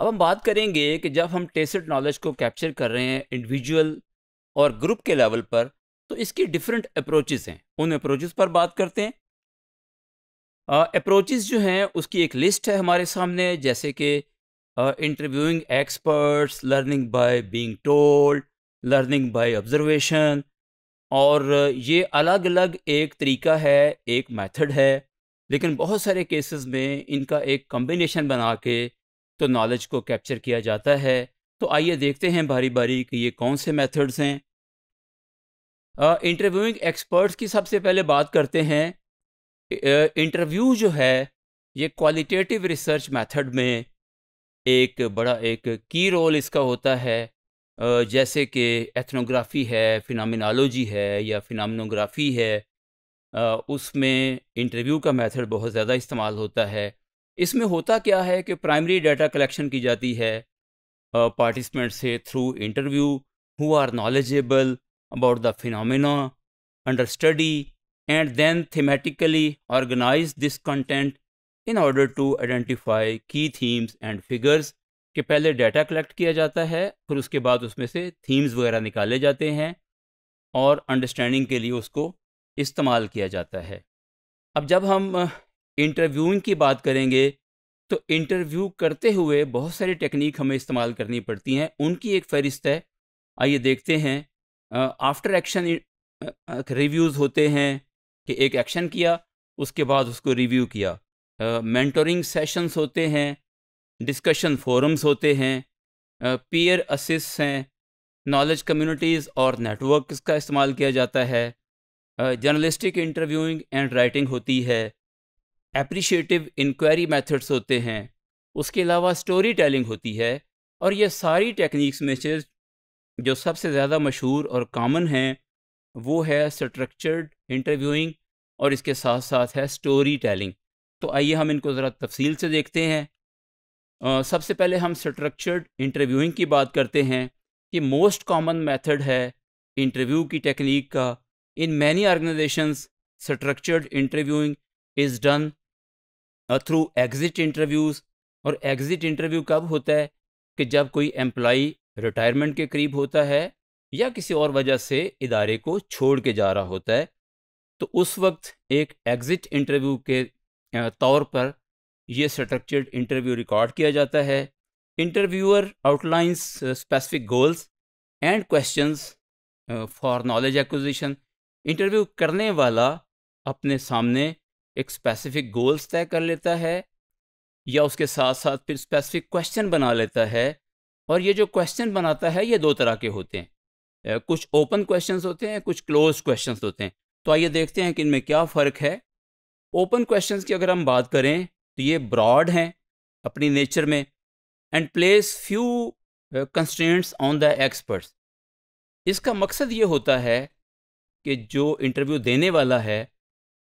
अब हम बात करेंगे कि जब हम टेस्ट नॉलेज को कैप्चर कर रहे हैं इंडिविजुअल और ग्रुप के लेवल पर तो इसकी डिफरेंट अप्रोचेस हैं उन अप्रोचेस पर बात करते हैं अप्रोचेस जो हैं उसकी एक लिस्ट है हमारे सामने जैसे कि interviewing experts learning by being told learning by observation और ये अलग अलग एक तरीका है एक मेथड है लेकिन बहुत सारे केसेस में इनका एक कम्बिनेशन बना के तो नॉलेज को कैप्चर किया जाता है तो आइए देखते हैं बारी बारी कि ये कौन से मेथड्स हैं इंटरव्यूइंग एक्सपर्ट्स की सबसे पहले बात करते हैं इंटरव्यू जो है ये क्वालिटेटिव रिसर्च मेथड में एक बड़ा एक की रोल इसका होता है जैसे कि एथनोग्राफी है फिनमिनोलॉजी है या फिनमिनोग्राफी है उसमें इंटरव्यू का मेथड बहुत ज़्यादा इस्तेमाल होता है इसमें होता क्या है कि प्राइमरी डाटा कलेक्शन की जाती है पार्टिसिपेंट से through interview who are knowledgeable about the phenomena under study and then thematically organise this content in order to identify key themes and figures के पहले डाटा कलेक्ट किया जाता है फिर उसके बाद उसमें से थीम्स वगैरह निकाले जाते हैं और अंडरस्टैंडिंग के लिए उसको इस्तेमाल किया जाता है अब जब हम इंटरव्यूइंग की बात करेंगे तो इंटरव्यू करते हुए बहुत सारी टेक्निक हमें इस्तेमाल करनी पड़ती हैं उनकी एक फहरिस्त है आइए देखते हैं आफ्टर एक्शन रिव्यूज़ होते हैं कि एक एक्शन किया उसके बाद उसको रिव्यू किया मेंटोरिंग सेशंस होते हैं डिस्कशन फोरम्स होते हैं पीयर असिस्ट हैं नॉलेज कम्युनिटीज़ और नेटवर्क का इस्तेमाल किया जाता है जर्नलिस्टिक इंटरव्यूइंग एंड राइटिंग होती है एप्रिशिएटिव इंक्वायरी मेथड्स होते हैं उसके अलावा स्टोरी टेलिंग होती है और ये सारी टेक्निक्स में से जो सबसे ज़्यादा मशहूर और कॉमन हैं वो है स्ट्रक्चर्ड इंटरव्यूइंग और इसके साथ साथ है स्टोरी टेलिंग तो आइए हम इनको ज़रा तफसील से देखते हैं आ, सबसे पहले हम स्ट्रक्चर्ड इंटरव्यूइंग की बात करते हैं कि मोस्ट कॉमन मेथड है इंटरव्यू की टेक्निक का in many organisations structured interviewing is done through exit interviews और एग्ज़िट इंटरव्यू कब होता है कि जब कोई एम्प्लॉई रिटायरमेंट के करीब होता है या किसी और वजह से इदारे को छोड़ के जा रहा होता है तो उस वक्त एक एग्ज़िट इंटरव्यू के तौर पर यह स्ट्रक्चर्ड इंटरव्यू रिकॉर्ड किया जाता है interviewer outlines specific goals and questions for knowledge acquisition interview करने वाला अपने सामने एक स्पेसिफिक गोल्स तय कर लेता है या उसके साथ साथ फिर स्पेसिफिक क्वेश्चन बना लेता है और ये जो क्वेश्चन बनाता है ये दो तरह के होते हैं कुछ ओपन क्वेश्चंस होते हैं कुछ क्लोज क्वेश्चंस होते हैं तो आइए देखते हैं कि इनमें क्या फ़र्क है ओपन क्वेश्चंस की अगर हम बात करें तो ये ब्रॉड हैं अपनी नेचर में and place few constants on the experts इसका मकसद ये होता है कि जो इंटरव्यू देने वाला है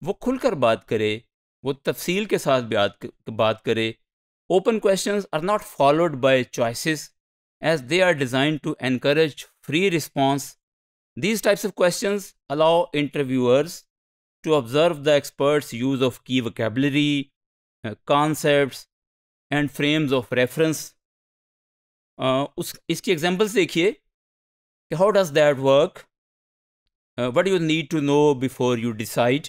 वो खुलकर बात करे वो तफसील के साथ बात करे open question are not followed by choices as they are designed to encourage free response these types of question allow interviewers to observe the experts use of key vocabulary concept and frames of reference उस इसकी examples देखिए how does that work what you need to know before you decide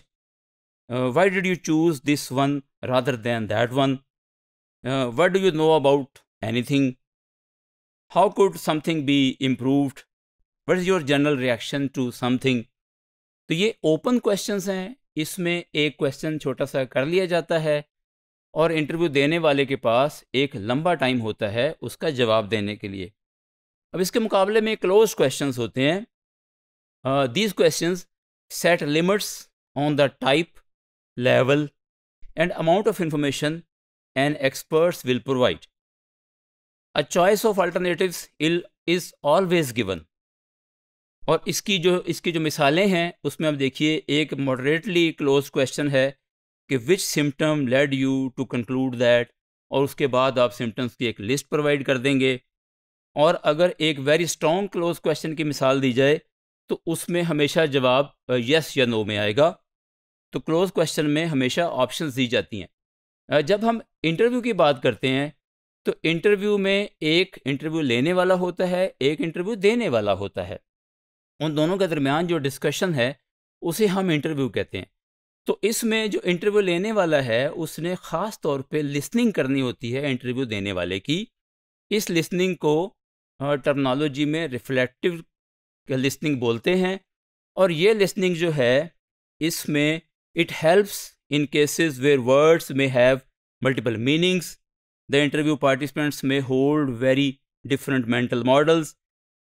uh, why did you choose this one rather than that one? Uh, what do you know about anything? How could something be improved? What is your general reaction to something? तो ये open questions हैं इसमें एक question छोटा सा कर लिया जाता है और इंटरव्यू देने वाले के पास एक लंबा टाइम होता है उसका जवाब देने के लिए अब इसके मुकाबले में क्लोज क्वेश्चंस होते हैं these questions set limits on the type level and amount of information an experts will provide. A choice of alternatives is always given. और इसकी जो इसकी जो मिसालें हैं उसमें आप देखिए एक मॉडरेटली क्लोज क्वेश्चन है कि which symptom led you to conclude that और उसके बाद आप सिम्टम्स की एक लिस्ट प्रोवाइड कर देंगे और अगर एक वेरी स्ट्रॉन्ग क्लोज क्वेश्चन की मिसाल दी जाए तो उसमें हमेशा जवाब यस या नो में आएगा तो क्लोज क्वेश्चन में हमेशा ऑप्शन दी जाती हैं जब हम इंटरव्यू की बात करते हैं तो इंटरव्यू में एक इंटरव्यू लेने वाला होता है एक इंटरव्यू देने वाला होता है उन दोनों के दरमियान जो डिस्कशन है उसे हम इंटरव्यू कहते हैं तो इसमें जो इंटरव्यू लेने वाला है उसने ख़ास तौर पे लिसनिंग करनी होती है इंटरव्यू देने वाले की इस लिसनिंग को टर्मनोलॉजी में रिफ्लेक्टिव लिसनिंग बोलते हैं और ये लिसनिंग जो है इसमें It helps in cases where words may have multiple meanings. The interview participants may hold very different mental models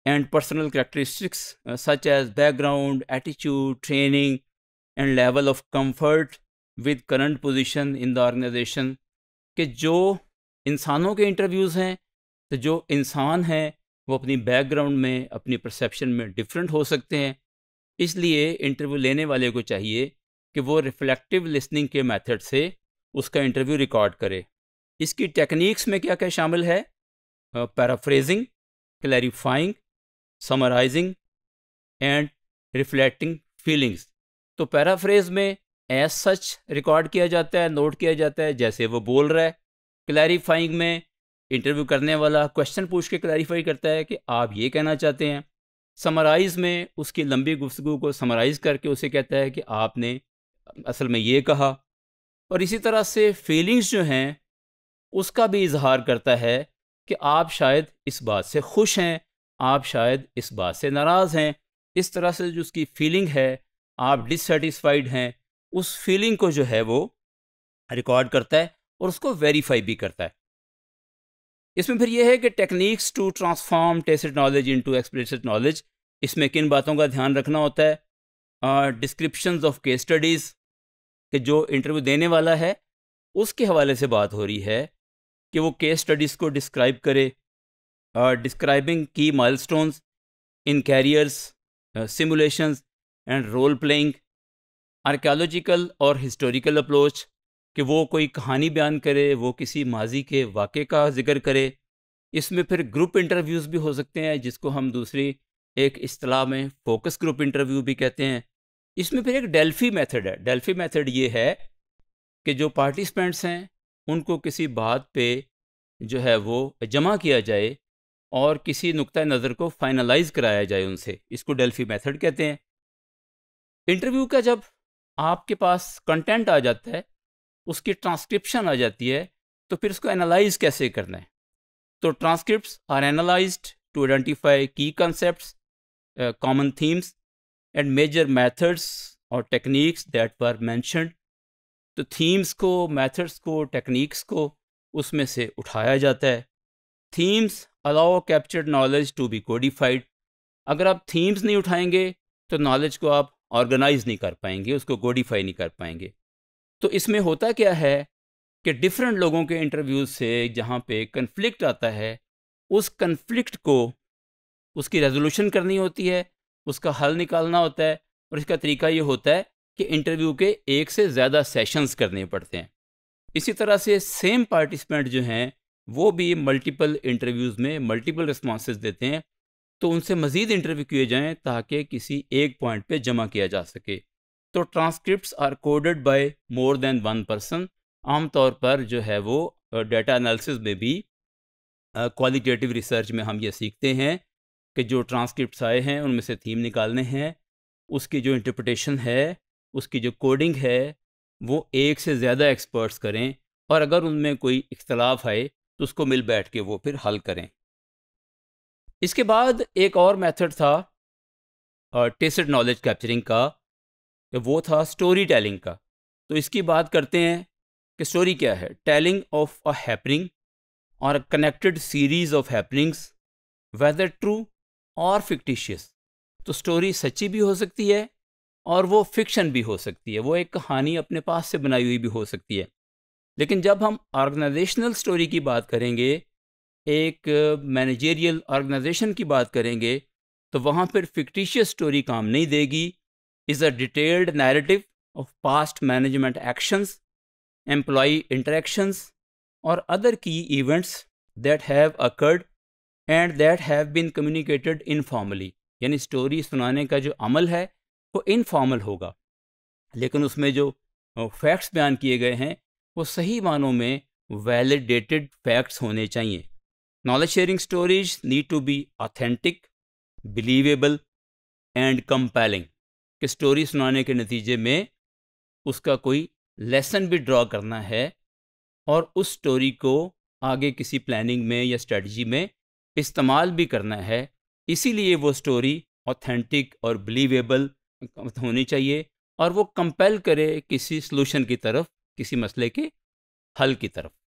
and personal characteristics uh, such as background, attitude, training, and level of comfort with current position in the organization कि जो इंसानों के interviews हैं तो जो इंसान हैं वो अपनी बैकग्राउंड में अपनी परसेप्शन में डिफरेंट हो सकते हैं इसलिए इंटरव्यू लेने वाले को चाहिए कि वो रिफ्लेक्टिव लिसनिंग के मेथड से उसका इंटरव्यू रिकॉर्ड करे इसकी टेक्निक्स में क्या क्या शामिल है paraphrasing clarifying summarising and reflecting feelings तो पैराफ्रेज में एज सच रिकॉर्ड किया जाता है नोट किया जाता है जैसे वो बोल रहा है क्लैरिफाइंग में इंटरव्यू करने वाला क्वेश्चन पूछ के क्लैरिफाई करता है कि आप ये कहना चाहते हैं समराइज़ में उसकी लंबी गुफ्तु को समराइज़ करके उसे कहता है कि आपने असल में ये कहा और इसी तरह से फीलिंग्स जो हैं उसका भी इजहार करता है कि आप शायद इस बात से खुश हैं आप शायद इस बात से नाराज़ हैं इस तरह से जो उसकी फीलिंग है आप डिससेटिस्फाइड हैं उस फीलिंग को जो है वो रिकॉर्ड करता है और उसको वेरीफाई भी करता है इसमें फिर यह है कि techniques to transform test knowledge into explicit knowledge इसमें किन बातों का ध्यान रखना होता है डिस्क्रिप्शन ऑफ केस स्टडीज़ कि जो इंटरव्यू देने वाला है उसके हवाले से बात हो रही है कि वो केस स्टडीज़ को डिस्क्राइब करे describing key milestones in careers simulations and role playing archaeological और हिस्टोरिकल uh, अप्रोच कि वो कोई कहानी बयान करे वो किसी माजी के वाक़े का जिक्र करे इसमें फिर ग्रुप इंटरव्यूज़ भी हो सकते हैं जिसको हम दूसरी एक असलाह में फोकस ग्रुप इंटरव्यू भी कहते हैं इसमें फिर एक डेल्फी मेथड है डेल्फी मेथड ये है कि जो पार्टिसिपेंट्स हैं उनको किसी बात पे जो है वो जमा किया जाए और किसी नुक़ नज़र को फाइनलाइज कराया जाए उनसे इसको डेल्फी मेथड कहते हैं इंटरव्यू का जब आपके पास कंटेंट आ जाता है उसकी ट्रांसक्रिप्शन आ जाती है तो फिर उसको एनालाइज कैसे करना है तो transcript are analysed to identify key concept common themes and major methods और टेक्निक्स दैट वर मैंशनड तो थीम्स को मैथड्स को टेक्निक्स को उसमें से उठाया जाता है themes allow captured knowledge to be codified अगर आप थीम्स नहीं उठाएंगे तो नॉलेज को आप ऑर्गेनाइज नहीं कर पाएंगे उसको कोडिफाई नहीं कर पाएंगे तो इसमें होता क्या है कि डिफरेंट लोगों के इंटरव्यूज से जहाँ पे कन्फ्लिक्ट आता है उस कन्फ्लिक्ट को उसकी रेजोल्यूशन करनी होती है उसका हल निकालना होता है और इसका तरीका ये होता है कि इंटरव्यू के एक से ज़्यादा सेशंस करने पड़ते हैं इसी तरह से सेम पार्टिसिपेंट जो हैं वो भी मल्टीपल इंटरव्यूज़ में मल्टीपल रिस्पॉन्स देते हैं तो उनसे मज़ीद इंटरव्यू किए जाएँ ताकि किसी एक पॉइंट पर जमा किया जा सके तो transcript are coded by more than one person आमतौर पर जो है वो डेटा एनालिसिस में भी क्वालिटेटिव रिसर्च में हम ये सीखते हैं कि जो ट्रांसक्रिप्ट आए हैं उनमें से थीम निकालने हैं उसकी जो इंटरप्रटेशन है उसकी जो कोडिंग है वो एक से ज़्यादा एक्सपर्ट्स करें और अगर उनमें कोई इख्तलाफ आए तो उसको मिल बैठ के वो फिर हल करें इसके बाद एक और मेथड था टेस्ट नॉलेज कैप्चरिंग का वो था स्टोरी टेलिंग का तो इसकी बात करते हैं कि स्टोरी क्या है टेलिंग ऑफ अ हैपनिंग और connected series of happenings whether true और फिक्टिशियस तो स्टोरी सच्ची भी हो सकती है और वो फिक्शन भी हो सकती है वो एक कहानी अपने पास से बनाई हुई भी हो सकती है लेकिन जब हम ऑर्गेनाइजेशनल स्टोरी की बात करेंगे एक मैनेजेरियल ऑर्गेनाइजेशन की बात करेंगे तो वहाँ पर फिक्टिशियस स्टोरी काम नहीं देगी is a detailed narrative of past management actions employee interactions और other key events that have occurred and that have been communicated informally यानी स्टोरी सुनाने का जो अमल है वो इनफॉर्मल होगा लेकिन उसमें जो फैक्ट्स बयान किए गए हैं वो सही मानों में वैलिडेटेड फैक्ट्स होने चाहिए knowledge sharing stories need to be authentic believable and compelling कि स्टोरी सुनाने के नतीजे में उसका कोई लेसन भी ड्रॉ करना है और उस स्टोरी को आगे किसी प्लानिंग में या स्ट्रेटजी में इस्तेमाल भी करना है इसीलिए वो स्टोरी ऑथेंटिक और बिलीवेबल होनी चाहिए और वो कंपेल करे किसी सलूशन की तरफ किसी मसले के हल की तरफ